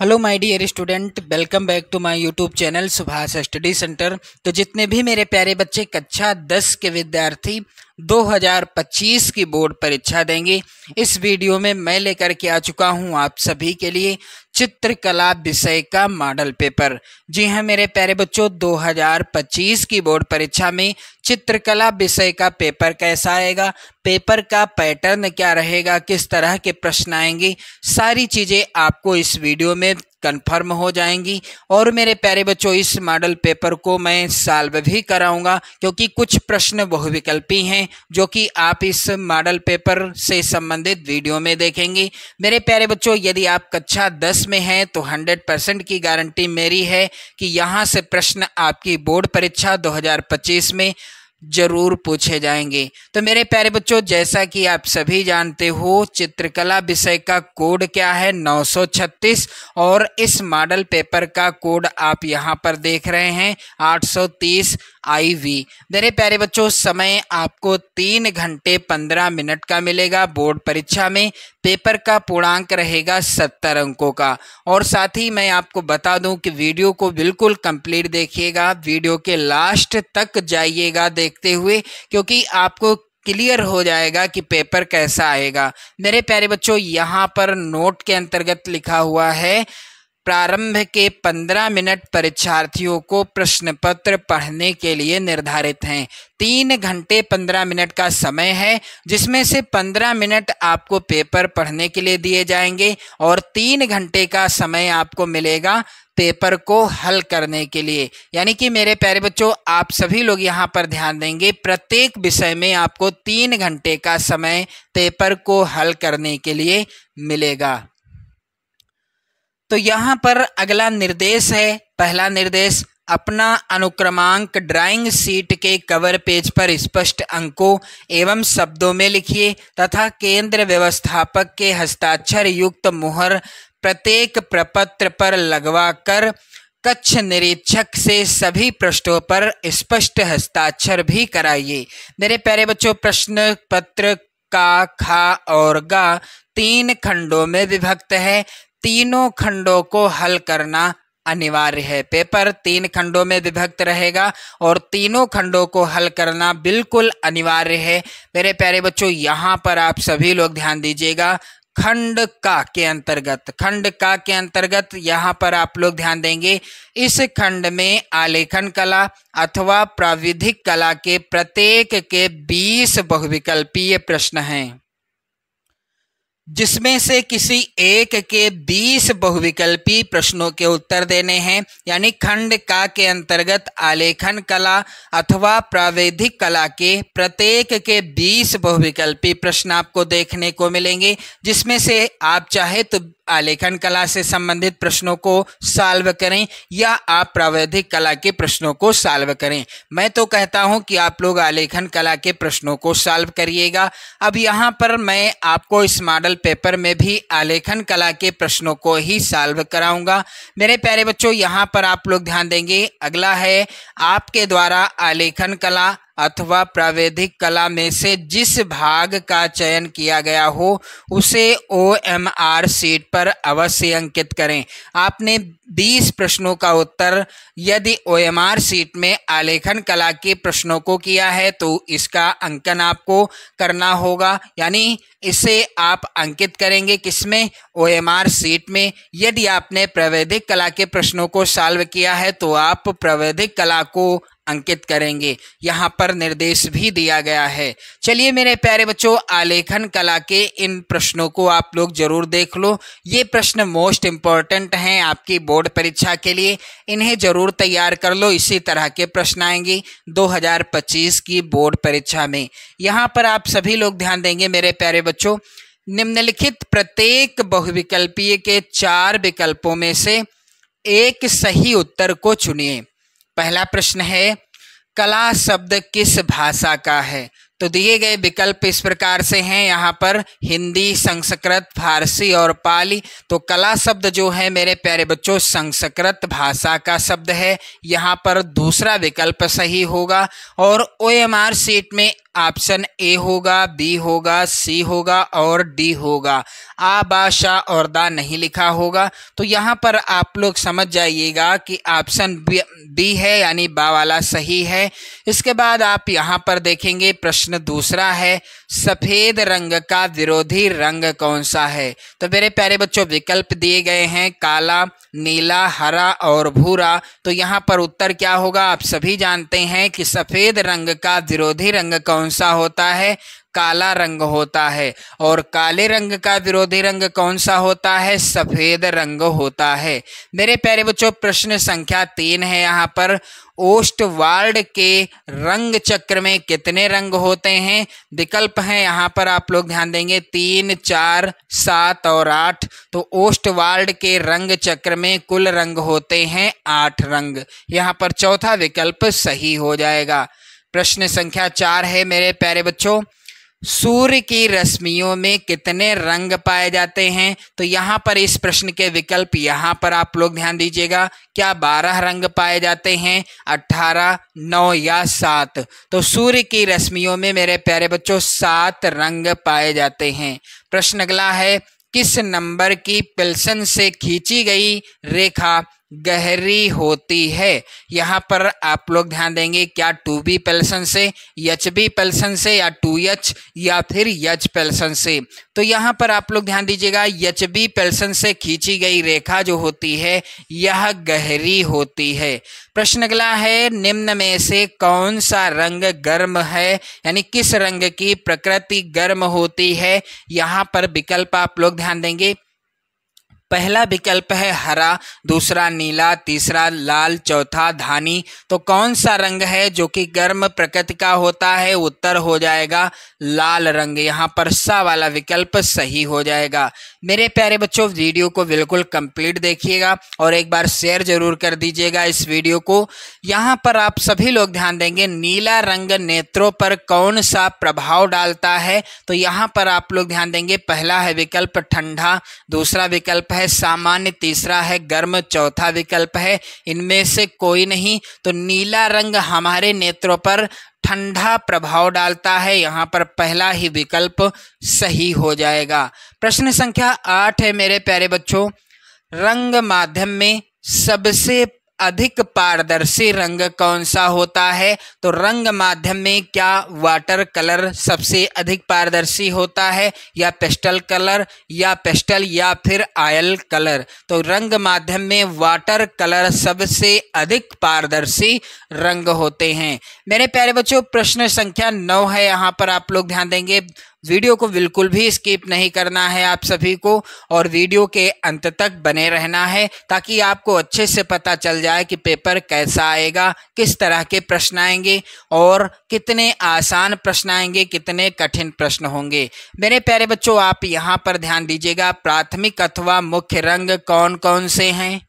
hello my dear student welcome back to my YouTube channel Subhash study centre तो जितने भी मेरे प्यारे बच्चे कक्षा 10 के विद्यार्थी 2025 की बोर्ड परीक्षा देंगे इस वीडियो में मैं लेकर के आ चुका हूं आप सभी के लिए चित्रकला विषय का मॉडल पेपर जी हाँ मेरे प्यारे बच्चों 2025 की बोर्ड परीक्षा में चित्रकला विषय का पेपर कैसा आएगा पेपर का पैटर्न क्या रहेगा किस तरह के प्रश्न आएंगे सारी चीज़ें आपको इस वीडियो में कंफर्म हो जाएंगी और मेरे प्यारे बच्चों इस मॉडल पेपर को मैं सॉल्व भी कराऊंगा क्योंकि कुछ प्रश्न बहुविकल्पी हैं जो कि आप इस मॉडल पेपर से संबंधित वीडियो में देखेंगे मेरे प्यारे बच्चों यदि आप कक्षा दस में हैं तो हंड्रेड परसेंट की गारंटी मेरी है कि यहाँ से प्रश्न आपकी बोर्ड परीक्षा दो में जरूर पूछे जाएंगे तो मेरे प्यारे बच्चों जैसा कि आप सभी जानते हो चित्रकला विषय का कोड क्या है 936 और इस मॉडल पेपर का कोड आप यहां पर देख रहे हैं 830 वी मेरे प्यारे बच्चों समय आपको तीन घंटे पंद्रह मिनट का मिलेगा बोर्ड परीक्षा में पेपर का पूर्णांक रहेगा सत्तर अंकों का और साथ ही मैं आपको बता दूं कि वीडियो को बिल्कुल कंप्लीट देखिएगा वीडियो के लास्ट तक जाइएगा देख देखते हुए क्योंकि आपको क्लियर हो जाएगा कि पेपर कैसा आएगा मेरे प्यारे बच्चों यहाँ पर नोट के अंतर्गत लिखा हुआ है प्रारंभ के पंद्रह मिनट परीक्षार्थियों को प्रश्न पत्र पढ़ने के लिए निर्धारित हैं तीन घंटे पंद्रह मिनट का समय है जिसमें से पंद्रह मिनट आपको पेपर पढ़ने के लिए दिए जाएंगे और तीन घंटे का समय आपको मिलेगा पेपर को हल करने के लिए यानी कि मेरे प्यारे बच्चों आप सभी लोग यहाँ पर ध्यान देंगे प्रत्येक विषय में आपको तीन घंटे का समय पेपर को हल करने के लिए मिलेगा तो यहाँ पर अगला निर्देश है पहला निर्देश अपना अनुक्रमांक ड्राइंग सीट के कवर पेज पर स्पष्ट अंकों एवं शब्दों में लिखिए तथा केंद्र व्यवस्थापक के हस्ताक्षर युक्त मुहर प्रत्येक प्रपत्र पर लगवा कर कक्ष निरीक्षक से सभी प्रश्नों पर स्पष्ट हस्ताक्षर भी कराइए मेरे प्यारे बच्चों प्रश्न पत्र का खा और गा तीन खंडों में विभक्त है तीनों खंडों को हल करना अनिवार्य है पेपर तीन खंडों में विभक्त रहेगा और तीनों खंडों को हल करना बिल्कुल अनिवार्य है मेरे प्यारे बच्चों यहाँ पर आप सभी लोग ध्यान दीजिएगा खंड का के अंतर्गत खंड का के अंतर्गत यहाँ पर आप लोग ध्यान देंगे इस खंड में आलेखन कला अथवा प्राविधिक कला के प्रत्येक के 20 बहुविकल्पीय प्रश्न हैं जिसमें से किसी एक के 20 बहुविकल्पी प्रश्नों के उत्तर देने हैं यानी खंड का के अंतर्गत आलेखन कला अथवा प्रावेधिक कला के प्रत्येक के 20 बहुविकल्पी प्रश्न आपको देखने को मिलेंगे जिसमें से आप चाहे तो आलेखन कला से संबंधित प्रश्नों को सॉल्व करें या आप प्रावैधिक कला के प्रश्नों को सॉल्व करें मैं तो कहता हूं कि आप लोग आलेखन कला के प्रश्नों को सॉल्व करिएगा अब यहाँ पर मैं आपको इस मॉडल पेपर में भी आलेखन कला के प्रश्नों को ही सॉल्व कराऊंगा मेरे प्यारे बच्चों यहाँ पर आप लोग ध्यान देंगे अगला है आपके द्वारा आलेखन कला अथवा प्रावेधिक कला में से जिस भाग का चयन किया गया हो उसे ओ एम आर सीट पर अवश्य अंकित करें आपने 20 प्रश्नों का उत्तर यदि ओ एम आर सीट में आलेखन कला के प्रश्नों को किया है तो इसका अंकन आपको करना होगा यानी इसे आप अंकित करेंगे किसमें ओ एम आर सीट में यदि आपने प्रावैधिक कला के प्रश्नों को सॉल्व किया है तो आप प्रावैधिक कला को अंकित करेंगे यहाँ पर निर्देश भी दिया गया है चलिए मेरे प्यारे बच्चों आलेखन कला के इन प्रश्नों को आप लोग जरूर देख लो ये प्रश्न मोस्ट इम्पॉर्टेंट हैं आपकी बोर्ड परीक्षा के लिए इन्हें जरूर तैयार कर लो इसी तरह के प्रश्न आएंगे 2025 की बोर्ड परीक्षा में यहाँ पर आप सभी लोग ध्यान देंगे मेरे प्यारे बच्चों निम्नलिखित प्रत्येक बहुविकल्पीय के चार विकल्पों में से एक सही उत्तर को चुनिए पहला प्रश्न है कला शब्द किस भाषा का है तो दिए गए विकल्प इस प्रकार से हैं यहाँ पर हिंदी संस्कृत फारसी और पाली तो कला शब्द जो है मेरे प्यारे बच्चों संस्कृत भाषा का शब्द है यहाँ पर दूसरा विकल्प सही होगा और ओ एम आर सीट में ऑप्शन ए होगा बी होगा सी होगा और डी होगा आ बा शाह और दा नहीं लिखा होगा तो यहाँ पर आप लोग समझ जाइएगा कि ऑप्शन बी है यानी बा वाला सही है इसके बाद आप यहाँ पर देखेंगे प्रश्न दूसरा है सफेद रंग का विरोधी रंग कौन सा है तो मेरे प्यारे बच्चों विकल्प दिए गए हैं काला नीला हरा और भूरा तो यहाँ पर उत्तर क्या होगा आप सभी जानते हैं कि सफेद रंग का विरोधी रंग कौन सा होता है काला रंग होता है और काले रंग का विरोधी रंग कौन सा होता है सफ़ेद रंग होता है मेरे प्यारे बच्चों प्रश्न संख्या तीन है यहाँ पर ओस्ट वार्ड के रंग चक्र में कितने रंग होते हैं विकल्प हैं यहाँ पर आप लोग ध्यान देंगे तीन चार सात और आठ तो ओस्ट वार्ड के रंग चक्र में कुल रंग होते हैं आठ रंग यहाँ पर चौथा विकल्प सही हो जाएगा प्रश्न संख्या चार है मेरे प्यारे बच्चों सूर्य की रश्मियों में कितने रंग पाए जाते हैं तो यहाँ पर इस प्रश्न के विकल्प यहाँ पर आप लोग ध्यान दीजिएगा क्या बारह रंग पाए जाते हैं अठारह नौ या सात तो सूर्य की रश्मियों में मेरे प्यारे बच्चों सात रंग पाए जाते हैं प्रश्न अगला है किस नंबर की पिल्सन से खींची गई रेखा गहरी होती है यहाँ पर आप लोग ध्यान देंगे क्या टू बी पेल्सन से यच बी पेल्सन से या टू यच या फिर यच पेल्सन से तो यहाँ पर आप लोग ध्यान दीजिएगा यच बी पेल्सन से खींची गई रेखा जो होती है यह गहरी होती है प्रश्न अगला है निम्न में से कौन सा रंग गर्म है यानी किस रंग की प्रकृति गर्म होती है यहाँ पर विकल्प आप लोग ध्यान देंगे पहला विकल्प है हरा दूसरा नीला तीसरा लाल चौथा धानी तो कौन सा रंग है जो कि गर्म प्रकृति का होता है उत्तर हो जाएगा लाल रंग यहाँ पर सा वाला विकल्प सही हो जाएगा मेरे प्यारे बच्चों वीडियो को बिल्कुल कंप्लीट देखिएगा और एक बार शेयर जरूर कर दीजिएगा इस वीडियो को यहाँ पर आप सभी लोग ध्यान देंगे नीला रंग नेत्रों पर कौन सा प्रभाव डालता है तो यहाँ पर आप लोग ध्यान देंगे पहला है विकल्प ठंडा दूसरा विकल्प है है सामान्य तीसरा है गर्म चौथा विकल्प है इनमें से कोई नहीं तो नीला रंग हमारे नेत्रों पर ठंडा प्रभाव डालता है यहाँ पर पहला ही विकल्प सही हो जाएगा प्रश्न संख्या आठ है मेरे प्यारे बच्चों रंग माध्यम में सबसे अधिक पारदर्शी रंग कौन सा होता है तो रंग माध्यम में क्या वाटर कलर सबसे अधिक पारदर्शी होता है या पेस्टल कलर या पेस्टल या फिर आयल कलर तो रंग माध्यम में वाटर कलर सबसे अधिक पारदर्शी रंग होते हैं मेरे प्यारे बच्चों प्रश्न संख्या नौ है यहाँ पर आप लोग ध्यान देंगे वीडियो को बिल्कुल भी स्किप नहीं करना है आप सभी को और वीडियो के अंत तक बने रहना है ताकि आपको अच्छे से पता चल जाए कि पेपर कैसा आएगा किस तरह के प्रश्न आएंगे और कितने आसान प्रश्न आएंगे कितने कठिन प्रश्न होंगे मेरे प्यारे बच्चों आप यहाँ पर ध्यान दीजिएगा प्राथमिक अथवा मुख्य रंग कौन कौन से हैं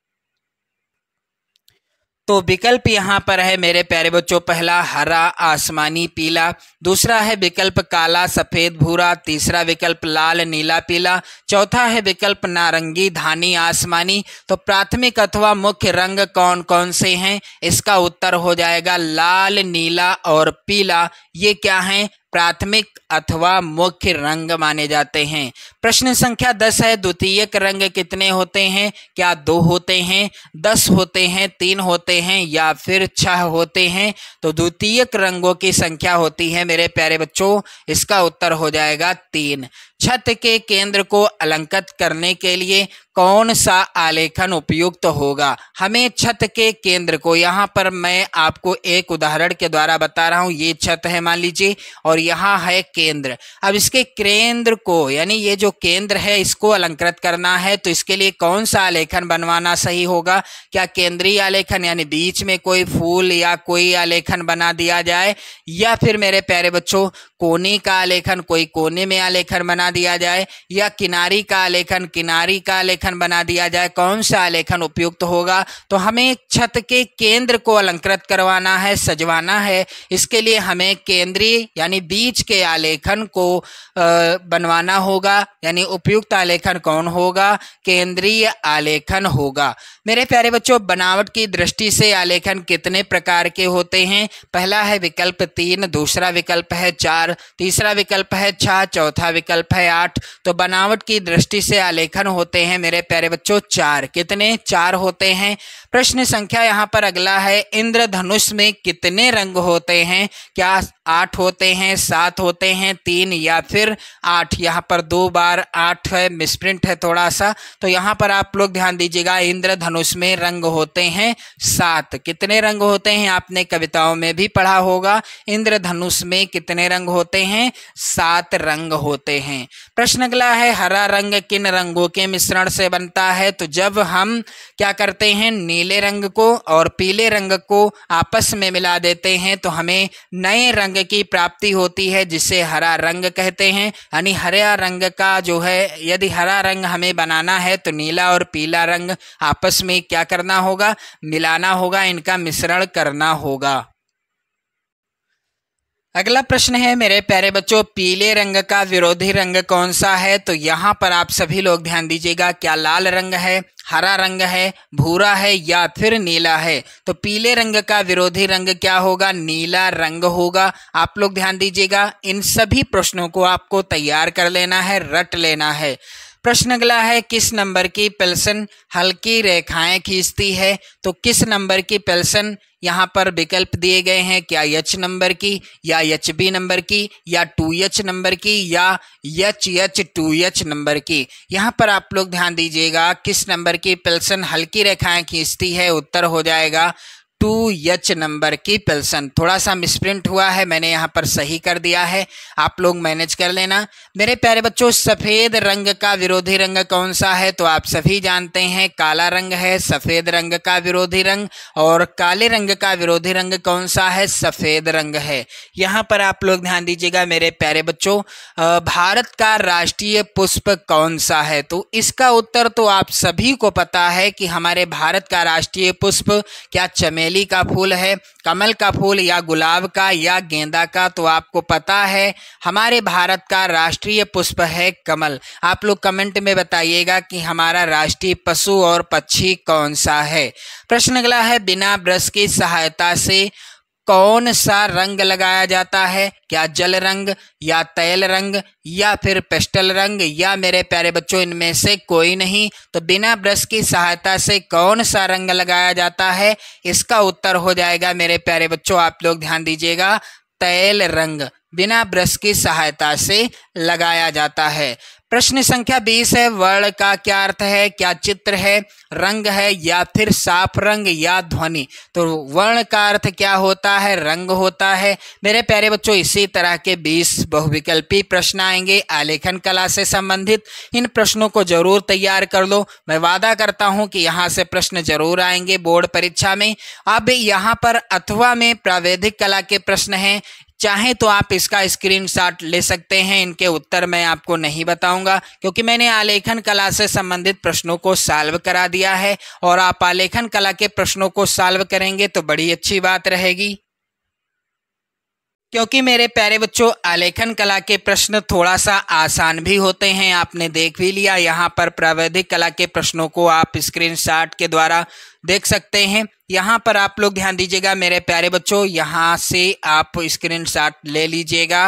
तो विकल्प यहाँ पर है मेरे प्यारे बच्चों पहला हरा आसमानी पीला दूसरा है विकल्प काला सफ़ेद भूरा तीसरा विकल्प लाल नीला पीला चौथा है विकल्प नारंगी धानी आसमानी तो प्राथमिक अथवा मुख्य रंग कौन कौन से हैं इसका उत्तर हो जाएगा लाल नीला और पीला ये क्या हैं प्राथमिक अथवा मुख्य रंग माने जाते हैं प्रश्न संख्या दस है द्वितीयक रंग कितने होते हैं क्या दो होते हैं दस होते हैं तीन होते हैं या फिर छह होते हैं तो द्वितीयक रंगों की संख्या होती है मेरे प्यारे बच्चों इसका उत्तर हो जाएगा तीन छत के केंद्र को अलंकृत करने के लिए कौन सा आलेखन उपयुक्त तो होगा हमें छत के केंद्र को यहाँ पर मैं आपको एक उदाहरण के द्वारा बता रहा हूँ ये छत है मान लीजिए और यहाँ है केंद्र अब इसके केंद्र को यानी ये जो केंद्र है इसको अलंकृत करना है तो इसके लिए कौन सा आलेखन बनवाना सही होगा क्या केंद्रीय आलेखन यानी बीच में कोई फूल या कोई आलेखन बना दिया जाए या फिर मेरे प्यारे बच्चों कोने का आलेखन कोई कोने में आलेखन बना दिया जाए या किनारी का आलेखन किनारी का आलेखन लेखन बना दिया जाए कौन सा आलेखन उपयुक्त होगा तो हमें छत के केंद्र को अलंकृत करवाना है सजवाना है इसके लिए हमें केंद्रीय यानी बीच के आलेखन को बनवाना होगा यानी उपयुक्त आलेखन कौन होगा केंद्रीय आलेखन होगा मेरे प्यारे बच्चों बनावट की दृष्टि से आलेखन कितने प्रकार के होते हैं पहला है विकल्प तीन दूसरा विकल्प है चार तीसरा विकल्प है छह चौथा विकल्प है आठ तो बनावट की दृष्टि से आलेखन होते हैं मेरे प्यारे बच्चों चार कितने चार होते हैं प्रश्न संख्या यहाँ पर अगला है इंद्रधनुष में कितने रंग होते हैं क्या आठ होते हैं सात होते हैं तीन या फिर आठ यहाँ पर दो बार आठ है मिसप्रिंट है थोड़ा सा तो यहाँ पर आप लोग ध्यान दीजिएगा इंद्र धनुष में रंग होते हैं सात कितने रंग होते हैं आपने कविताओं में भी पढ़ा होगा इंद्र धनुष में कितने रंग होते हैं सात रंग होते हैं प्रश्न अगला है हरा रंग किन रंगों के मिश्रण से बनता है तो जब हम क्या करते हैं नीले रंग को और पीले रंग को आपस में मिला देते हैं तो हमें नए रंग रंग की प्राप्ति होती है जिसे हरा रंग कहते हैं यानी हरा रंग का जो है यदि हरा रंग हमें बनाना है तो नीला और पीला रंग आपस में क्या करना होगा मिलाना होगा इनका मिश्रण करना होगा अगला प्रश्न है मेरे प्यारे बच्चों पीले रंग का विरोधी रंग कौन सा है तो यहाँ पर आप सभी लोग ध्यान दीजिएगा क्या लाल रंग है हरा रंग है भूरा है या फिर नीला है तो पीले रंग का विरोधी रंग क्या होगा नीला रंग होगा आप लोग ध्यान दीजिएगा इन सभी प्रश्नों को आपको तैयार कर लेना है रट लेना है प्रश्न अगला है किस नंबर की पेल्सन हल्की रेखाएं खींचती है तो किस नंबर की पेल्सन यहाँ पर विकल्प दिए गए हैं क्या यच नंबर की या यच बी नंबर की या टू यच नंबर की या यच यच टू यच नंबर की यहाँ पर आप लोग ध्यान दीजिएगा किस नंबर की पेल्सन हल्की रेखाएं खींचती है उत्तर हो जाएगा टू यच नंबर की पिल्सन थोड़ा सा मिसप्रिंट हुआ है मैंने यहाँ पर सही कर दिया है आप लोग मैनेज कर लेना मेरे प्यारे बच्चों सफ़ेद रंग का विरोधी रंग कौन सा है तो आप सभी जानते हैं काला रंग है सफ़ेद रंग का विरोधी रंग और काले रंग का विरोधी रंग कौन सा है सफ़ेद रंग है यहाँ पर आप लोग ध्यान दीजिएगा मेरे प्यारे बच्चों भारत का राष्ट्रीय पुष्प कौन सा है तो इसका उत्तर तो आप सभी को पता है कि हमारे भारत का राष्ट्रीय पुष्प क्या चमेली चमेली का फूल है कमल का फूल या गुलाब का या गेंदा का तो आपको पता है हमारे भारत का राष्ट्रीय पुष्प है कमल आप लोग कमेंट में बताइएगा कि हमारा राष्ट्रीय पशु और पक्षी कौन सा है प्रश्न अगला है बिना ब्रश की सहायता से कौन सा रंग लगाया जाता है क्या जल रंग या तैल रंग या फिर पेस्टल रंग या मेरे प्यारे बच्चों इनमें से कोई नहीं तो बिना ब्रश की सहायता से कौन सा रंग लगाया जाता है इसका उत्तर हो जाएगा मेरे प्यारे बच्चों आप लोग ध्यान दीजिएगा तैल रंग बिना ब्रश की सहायता से लगाया जाता है प्रश्न संख्या बीस है वर्ण का क्या अर्थ है क्या चित्र है रंग है या फिर साफ रंग या ध्वनि तो वर्ण का अर्थ क्या होता है रंग होता है मेरे प्यारे बच्चों इसी तरह के बीस बहुविकल्पी प्रश्न आएंगे आलेखन कला से संबंधित इन प्रश्नों को जरूर तैयार कर लो मैं वादा करता हूं कि यहाँ से प्रश्न जरूर आएंगे बोर्ड परीक्षा में अब यहाँ पर अथवा में प्रावेदिक कला के प्रश्न है चाहें तो आप इसका स्क्रीनशॉट ले सकते हैं इनके उत्तर मैं आपको नहीं बताऊंगा क्योंकि मैंने आलेखन कला से संबंधित प्रश्नों को सॉल्व करा दिया है और आप आलेखन कला के प्रश्नों को सॉल्व करेंगे तो बड़ी अच्छी बात रहेगी क्योंकि मेरे प्यारे बच्चों आलेखन कला के प्रश्न थोड़ा सा आसान भी होते हैं आपने देख भी लिया यहाँ पर प्रावैधिक कला के प्रश्नों को आप स्क्रीनशॉट के द्वारा देख सकते हैं यहाँ पर आप लोग ध्यान दीजिएगा मेरे प्यारे बच्चों यहाँ से आप स्क्रीनशॉट ले लीजिएगा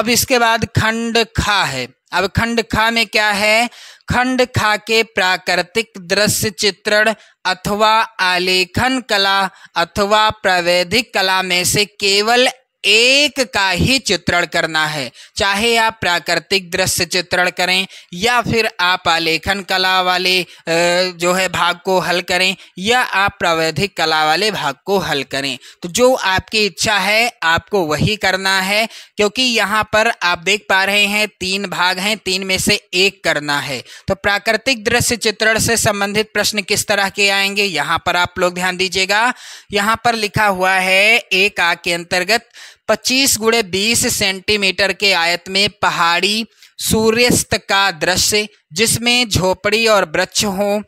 अब इसके बाद खंड खा है अब खंड खा में क्या है खंड खा के प्राकृतिक दृश्य चित्रण अथवा आलेखन कला अथवा प्रावैधिक कला में से केवल एक का ही चित्रण करना है चाहे आप प्राकृतिक दृश्य चित्रण करें या फिर आप आलेखन कला वाले जो है भाग को हल करें या आप प्रावैधिक कला वाले भाग को हल करें तो जो आपकी इच्छा है आपको वही करना है क्योंकि यहाँ पर आप देख पा रहे हैं तीन भाग हैं तीन में से एक करना है तो प्राकृतिक दृश्य चित्रण से संबंधित प्रश्न किस तरह के आएंगे यहाँ पर आप लोग ध्यान दीजिएगा यहाँ पर लिखा हुआ है एक आ के अंतर्गत पच्चीस गुड़े बीस सेंटीमीटर के आयत में पहाड़ी सूर्यास्त का दृश्य जिसमें झोपड़ी और वृक्ष हो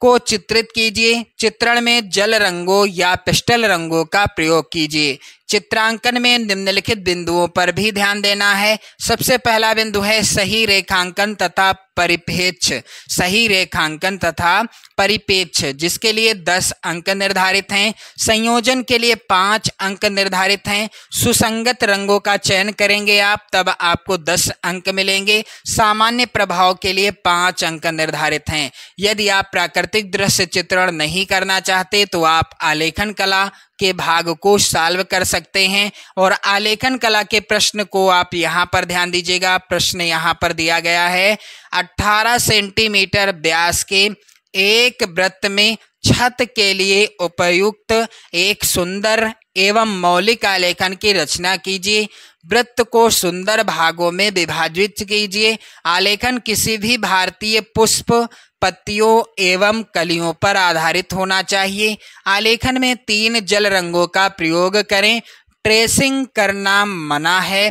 को चित्रित कीजिए चित्रण में जल रंगों या पिस्टल रंगों का प्रयोग कीजिए चित्रांकन में निम्नलिखित बिंदुओं पर भी ध्यान देना है सबसे पहला बिंदु है सही रेखांकन तथा परिपेक्ष सही रेखांकन तथा परिपेक्ष जिसके लिए दस अंक निर्धारित हैं संयोजन के लिए पांच अंक निर्धारित हैं सुसंगत रंगों का चयन करेंगे आप तब आपको दस अंक मिलेंगे सामान्य प्रभाव के लिए पांच अंक निर्धारित हैं यदि आप प्राकृतिक दृश्य चित्रण नहीं करना चाहते तो आप आलेखन कला के भाग को सॉल्व कर सकते हैं और आलेखन कला के प्रश्न को आप यहाँ पर ध्यान दीजिएगा प्रश्न यहाँ पर दिया गया है 18 सेंटीमीटर व्यास के एक वृत्त में छत के लिए उपयुक्त एक सुंदर एवं मौलिक आलेखन की रचना कीजिए वृत्त को सुंदर भागों में विभाजित कीजिए आलेखन किसी भी भारतीय पुष्प पत्तियों एवं कलियों पर आधारित होना चाहिए आलेखन में तीन जल रंगों का प्रयोग करें ट्रेसिंग करना मना है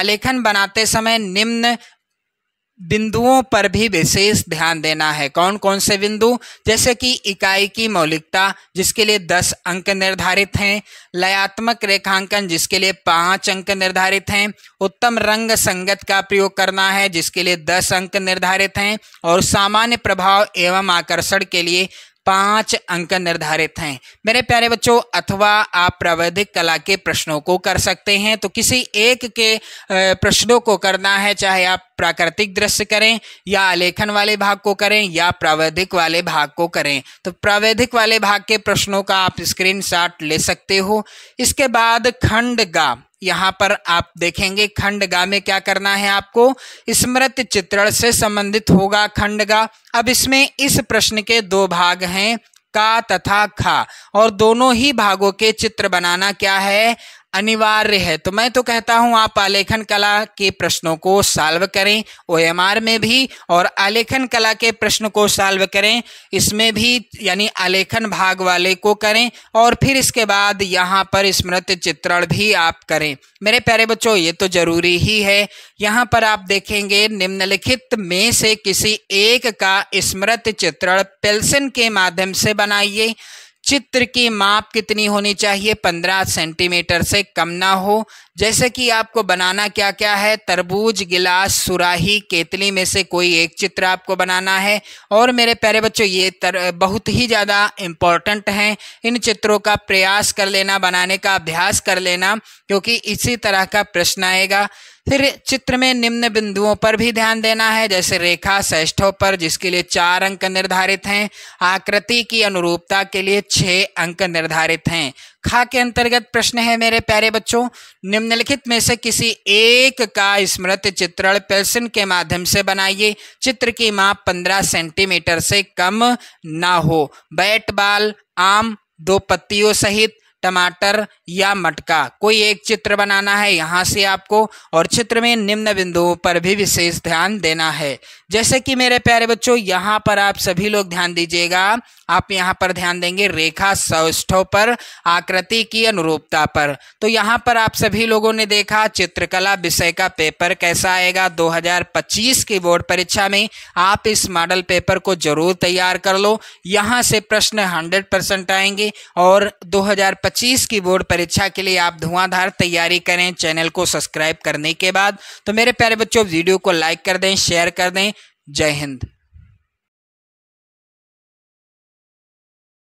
आलेखन बनाते समय निम्न बिंदुओं पर भी विशेष ध्यान देना है कौन कौन से बिंदु जैसे कि इकाई की मौलिकता जिसके लिए दस अंक निर्धारित हैं लयात्मक रेखांकन जिसके लिए पांच अंक निर्धारित हैं उत्तम रंग संगत का प्रयोग करना है जिसके लिए दस अंक निर्धारित हैं और सामान्य प्रभाव एवं आकर्षण के लिए पांच अंक निर्धारित हैं मेरे प्यारे बच्चों अथवा आप प्रावैधिक कला के प्रश्नों को कर सकते हैं तो किसी एक के प्रश्नों को करना है चाहे आप प्राकृतिक दृश्य करें या आलेखन वाले भाग को करें या प्रावैधिक वाले भाग को करें तो प्रावैधिक वाले भाग के प्रश्नों का आप स्क्रीनशॉट ले सकते हो इसके बाद खंड गा यहाँ पर आप देखेंगे खंडगा में क्या करना है आपको स्मृत चित्रण से संबंधित होगा खंडगा अब इसमें इस प्रश्न के दो भाग हैं का तथा खा और दोनों ही भागों के चित्र बनाना क्या है अनिवार्य है तो मैं तो कहता हूं आप आलेखन कला के प्रश्नों को सॉल्व करें ओ में भी और आलेखन कला के प्रश्न को सॉल्व करें इसमें भी यानी आलेखन भाग वाले को करें और फिर इसके बाद यहाँ पर स्मृति चित्रण भी आप करें मेरे प्यारे बच्चों ये तो जरूरी ही है यहाँ पर आप देखेंगे निम्नलिखित में से किसी एक का स्मृत चित्रण पेल्सन के माध्यम से बनाइए चित्र की माप कितनी होनी चाहिए 15 सेंटीमीटर से कम ना हो जैसे कि आपको बनाना क्या क्या है तरबूज गिलास सुराही केतली में से कोई एक चित्र आपको बनाना है और मेरे प्यारे बच्चों ये तर बहुत ही ज़्यादा इम्पॉर्टेंट हैं इन चित्रों का प्रयास कर लेना बनाने का अभ्यास कर लेना क्योंकि इसी तरह का प्रश्न आएगा फिर चित्र में निम्न बिंदुओं पर भी ध्यान देना है जैसे रेखा श्रेष्ठों पर जिसके लिए चार अंक निर्धारित हैं आकृति की अनुरूपता के लिए छः अंक निर्धारित हैं खा के अंतर्गत प्रश्न है मेरे प्यारे बच्चों निम्नलिखित में से किसी एक का स्मृत चित्रण पेंसिल के माध्यम से बनाइए चित्र की माप 15 सेंटीमीटर से कम ना हो बैट बाल आम दो पत्तियों सहित टमाटर या मटका कोई एक चित्र बनाना है यहाँ से आपको और चित्र में निम्न बिंदुओं पर भी विशेष ध्यान देना है जैसे कि मेरे प्यारे बच्चों यहाँ पर आप सभी लोग ध्यान दीजिएगा आप यहाँ पर ध्यान देंगे रेखा सौष्ठव पर आकृति की अनुरूपता पर तो यहाँ पर आप सभी लोगों ने देखा चित्रकला विषय का पेपर कैसा आएगा दो की बोर्ड परीक्षा में आप इस मॉडल पेपर को जरूर तैयार कर लो यहाँ से प्रश्न हंड्रेड परसेंट आएंगे और दो 2025 की बोर्ड परीक्षा के लिए आप धुआंधार तैयारी करें चैनल को सब्सक्राइब करने के बाद तो मेरे प्यारे बच्चों वीडियो को लाइक कर दें शेयर कर दें जय हिंद